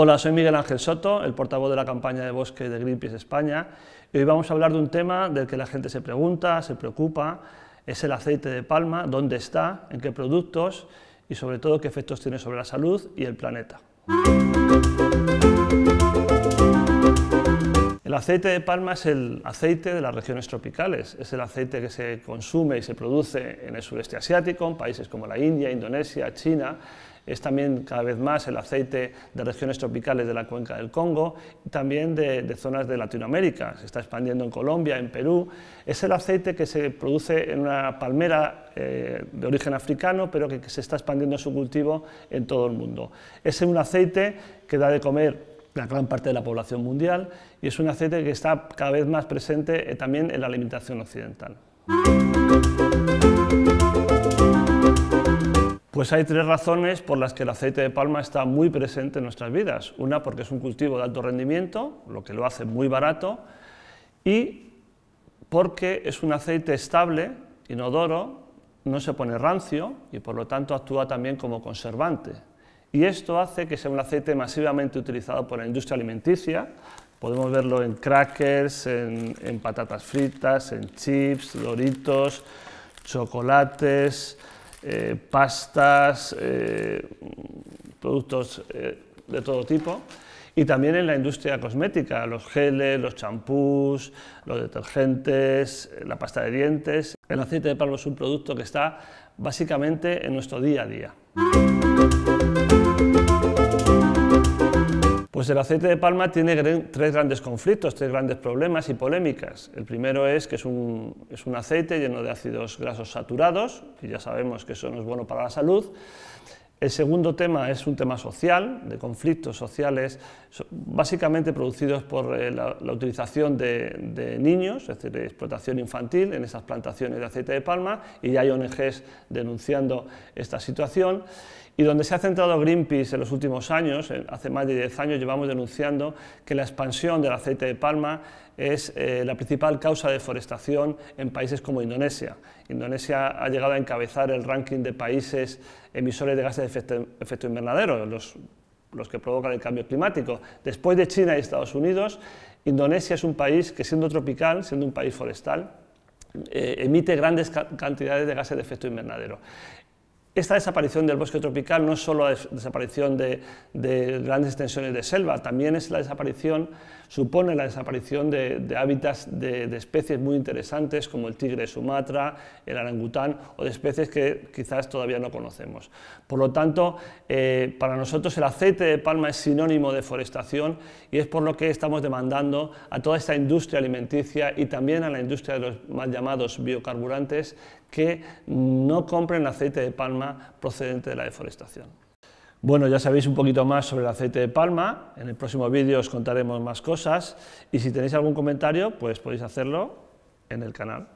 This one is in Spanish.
Hola, soy Miguel Ángel Soto, el portavoz de la campaña de bosque de Greenpeace España, y hoy vamos a hablar de un tema del que la gente se pregunta, se preocupa, es el aceite de palma, dónde está, en qué productos y sobre todo qué efectos tiene sobre la salud y el planeta. aceite de palma es el aceite de las regiones tropicales, es el aceite que se consume y se produce en el sureste asiático, en países como la India, Indonesia, China, es también cada vez más el aceite de regiones tropicales de la cuenca del Congo, también de, zonas de Latinoamérica, se está expandiendo en Colombia, en Perú. Es el aceite que se produce en una palmera eh, de origen africano, pero que, que se está expandiendo su cultivo en todo el mundo. Es un aceite que da de comer la gran parte de la población mundial y es un aceite que está cada vez más presente eh, también en la alimentación occidental. Pues hay tres razones por las que el aceite de palma está muy presente en nuestras vidas. Una, porque es un cultivo de alto rendimiento, lo que lo hace muy barato, y porque es un aceite estable, inodoro, no se pone rancio y por lo tanto actúa también como conservante y esto hace que sea un aceite masivamente utilizado por la industria alimenticia. Podemos verlo en crackers, en, patatas fritas, en chips, doritos, chocolates, eh, pastas, eh, productos eh, de todo tipo. Y también en la industria cosmética, los geles, los champús, los detergentes, la pasta de dientes. El aceite de palma es un producto que está básicamente en nuestro día a día. Pues el aceite de palma tiene tres grandes conflictos, tres grandes problemas y polémicas. El primero es que es un, aceite lleno de ácidos grasos saturados, y ya sabemos que eso no es bueno para la salud. El segundo tema es un tema social, de conflictos sociales, básicamente producidos por eh, la, utilización de, niños, es decir, explotación infantil en esas plantaciones de aceite de palma, y ya hay ONGs denunciando esta situación. Y donde se ha centrado Greenpeace en los últimos años, hace más de 10 años llevamos denunciando que la expansión del aceite de palma es eh, la principal causa de deforestación en países como Indonesia. Indonesia ha llegado a encabezar el ranking de países emisores de gases de efecto, invernadero, los, los que provocan el cambio climático. Después de China y Estados Unidos, Indonesia es un país que siendo tropical, siendo un país forestal, eh, emite grandes cantidades de gases de efecto invernadero. Esta desaparición del bosque tropical no es solo la desaparición de, grandes extensiones de selva, también es la desaparición, supone la desaparición de, hábitats de, especies muy interesantes como el tigre de Sumatra, el orangután o de especies que quizás todavía no conocemos. Por lo tanto, eh, para nosotros el aceite de palma es sinónimo de forestación y es por lo que estamos demandando a toda esta industria alimenticia y también a la industria de los mal llamados biocarburantes que no compren aceite de palma procedente de la deforestación. Bueno, ya sabéis un poquito más sobre el aceite de palma, en el próximo vídeo os contaremos más cosas y si tenéis algún comentario, pues podéis hacerlo en el canal.